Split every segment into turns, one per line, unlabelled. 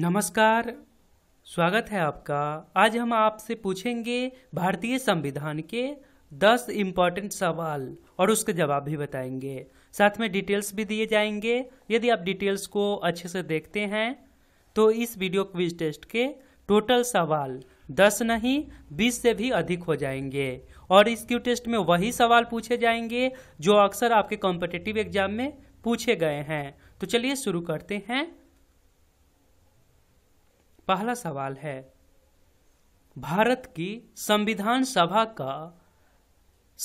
नमस्कार स्वागत है आपका आज हम आपसे पूछेंगे भारतीय संविधान के दस इम्पॉर्टेंट सवाल और उसके जवाब भी बताएंगे साथ में डिटेल्स भी दिए जाएंगे यदि आप डिटेल्स को अच्छे से देखते हैं तो इस वीडियो क्विज टेस्ट के टोटल सवाल दस नहीं बीस से भी अधिक हो जाएंगे और इस क्यू टेस्ट में वही सवाल पूछे जाएंगे जो अक्सर आपके कॉम्पिटेटिव एग्जाम में पूछे गए हैं तो चलिए शुरू करते हैं पहला सवाल है भारत की संविधान सभा का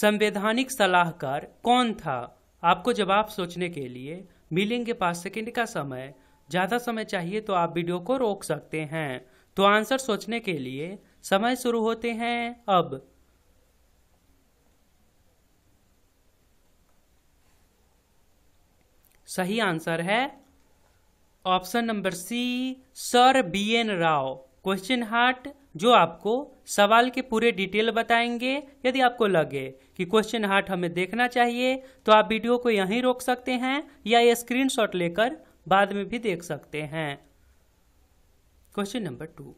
संवैधानिक सलाहकार कौन था आपको जवाब सोचने के लिए मिलेंगे पाँच सेकेंड का समय ज़्यादा समय चाहिए तो आप वीडियो को रोक सकते हैं तो आंसर सोचने के लिए समय शुरू होते हैं अब सही आंसर है option number C sir B N Rao question हार्ट जो आपको सवाल के पूरे डिटेल बताएंगे यदि आपको लगे कि क्वेश्चन हार्ट हमें देखना चाहिए तो आप वीडियो को यहीं रोक सकते हैं या ये स्क्रीनशॉट लेकर बाद में भी देख सकते हैं क्वेश्चन नंबर टू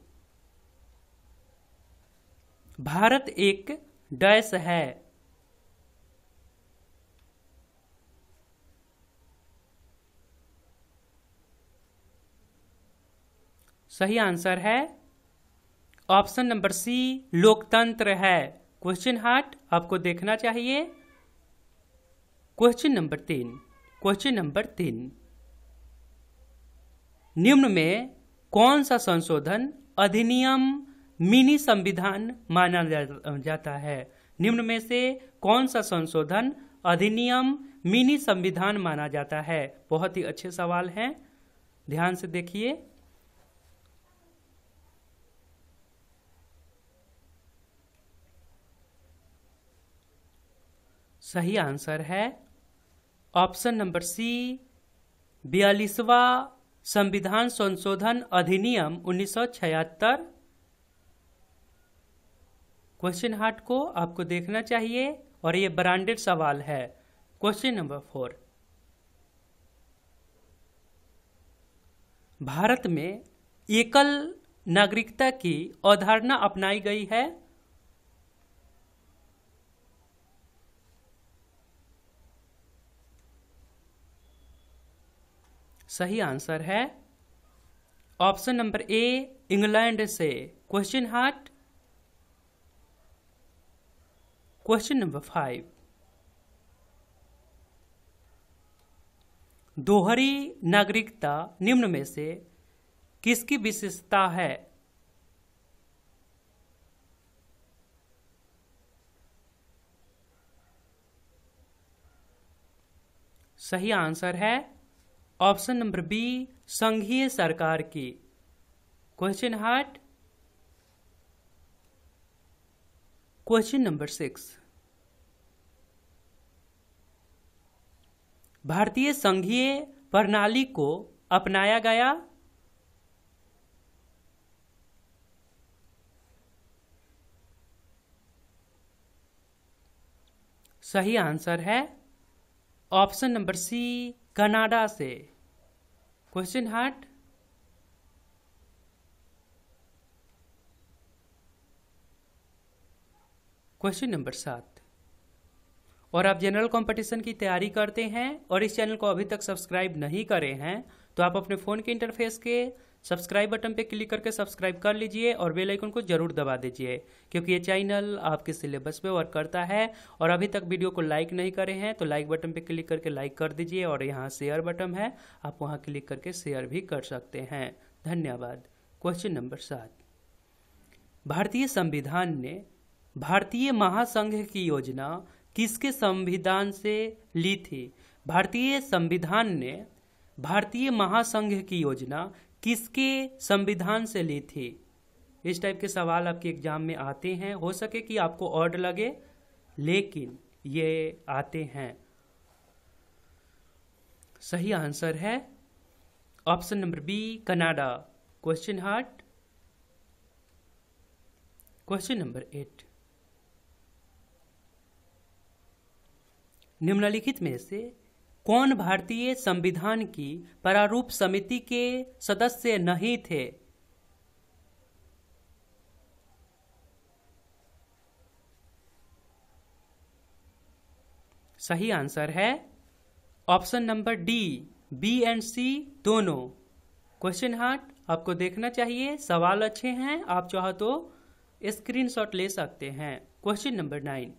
भारत एक डैश है सही आंसर है ऑप्शन नंबर सी लोकतंत्र है क्वेश्चन हार्ट आपको देखना चाहिए क्वेश्चन नंबर तीन क्वेश्चन नंबर तीन निम्न में कौन सा संशोधन अधिनियम मिनी संविधान माना जाता है निम्न में से कौन सा संशोधन अधिनियम मिनी संविधान माना जाता है बहुत ही अच्छे सवाल हैं ध्यान से देखिए सही आंसर है ऑप्शन नंबर सी बयालीसवा संविधान संशोधन अधिनियम उन्नीस क्वेश्चन हार्ट को आपको देखना चाहिए और ये ब्रांडेड सवाल है क्वेश्चन नंबर फोर भारत में एकल नागरिकता की अवधारणा अपनाई गई है सही आंसर है ऑप्शन नंबर ए इंग्लैंड से क्वेश्चन हार्ट क्वेश्चन नंबर फाइव दोहरी नागरिकता निम्न में से किसकी विशेषता है सही आंसर है ऑप्शन नंबर बी संघीय सरकार की क्वेश्चन हार्ट क्वेश्चन नंबर सिक्स भारतीय संघीय प्रणाली को अपनाया गया सही आंसर है ऑप्शन नंबर सी कनाडा से क्वेश्चन हार्ट क्वेश्चन नंबर सात और आप जनरल कंपटीशन की तैयारी करते हैं और इस चैनल को अभी तक सब्सक्राइब नहीं करे हैं तो आप अपने फ़ोन के इंटरफेस के सब्सक्राइब बटन पे क्लिक करके सब्सक्राइब कर लीजिए और बेल आइकन को जरूर दबा दीजिए क्योंकि ये चैनल आपके सिलेबस पे वर्क करता है और अभी तक वीडियो को लाइक नहीं करे हैं तो लाइक बटन पे क्लिक करके लाइक कर दीजिए और यहाँ शेयर बटन है आप वहाँ क्लिक करके शेयर भी कर सकते हैं धन्यवाद क्वेश्चन नंबर सात भारतीय संविधान ने भारतीय महासंघ की योजना किसके संविधान से ली थी भारतीय संविधान ने भारतीय महासंघ की योजना किसके संविधान से ली थी इस टाइप के सवाल आपके एग्जाम में आते हैं हो सके कि आपको ऑर्ड लगे लेकिन ये आते हैं सही आंसर है option number B Canada question हार्ट क्वेश्चन नंबर एट निम्नलिखित में से कौन भारतीय संविधान की प्रारूप समिति के सदस्य नहीं थे सही आंसर है option number D B and C दोनों क्वेश्चन हार्ट आपको देखना चाहिए सवाल अच्छे हैं आप चाहो तो स्क्रीनशॉट ले सकते हैं क्वेश्चन नंबर नाइन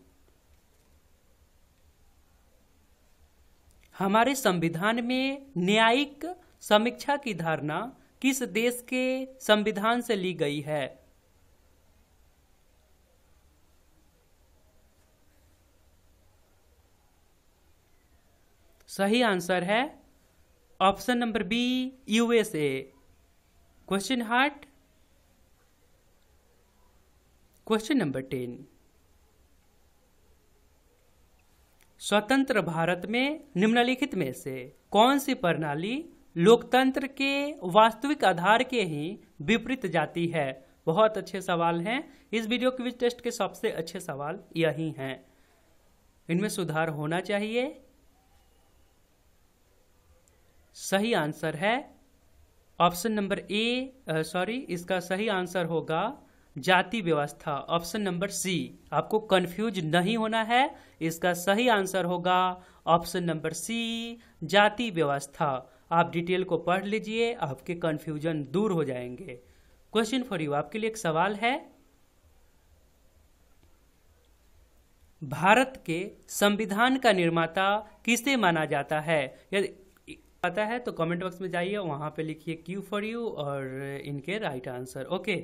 हमारे संविधान में न्यायिक समीक्षा की धारणा किस देश के संविधान से ली गई है सही आंसर है option number B USA question हार्ट क्वेश्चन नंबर टेन स्वतंत्र भारत में निम्नलिखित में से कौन सी प्रणाली लोकतंत्र के वास्तविक आधार के ही विपरीत जाती है बहुत अच्छे सवाल हैं इस वीडियो क्विज टेस्ट के सबसे अच्छे सवाल यही हैं इनमें सुधार होना चाहिए सही आंसर है ऑप्शन नंबर ए सॉरी इसका सही आंसर होगा जाति व्यवस्था ऑप्शन नंबर सी आपको कंफ्यूज नहीं होना है इसका सही आंसर होगा ऑप्शन नंबर सी जाति व्यवस्था आप डिटेल को पढ़ लीजिए आपके कंफ्यूजन दूर हो जाएंगे क्वेश्चन फॉर यू आपके लिए एक सवाल है भारत के संविधान का निर्माता किसे माना जाता है यदि पता है तो कमेंट बॉक्स में जाइए वहां पे लिखिए क्यू फॉर यू और इनके राइट आंसर ओके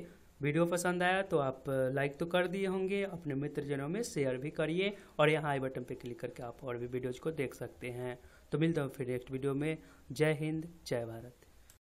वीडियो पसंद आया तो आप लाइक तो कर दिए होंगे अपने मित्रजनों में शेयर भी करिए और यहाँ आई बटन पर क्लिक करके आप और भी वीडियोज़ को देख सकते हैं तो मिलता हूँ फिर नेक्स्ट वीडियो में जय हिंद जय भारत